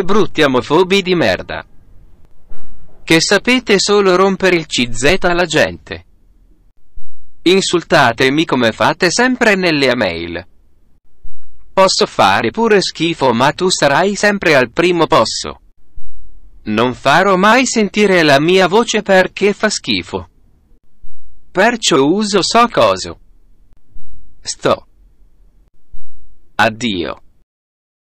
siete brutti omofobi di merda. Che sapete solo rompere il CZ alla gente. Insultatemi come fate sempre nelle email. Posso fare pure schifo ma tu sarai sempre al primo posto. Non farò mai sentire la mia voce perché fa schifo. Perciò uso so coso. Sto. Addio.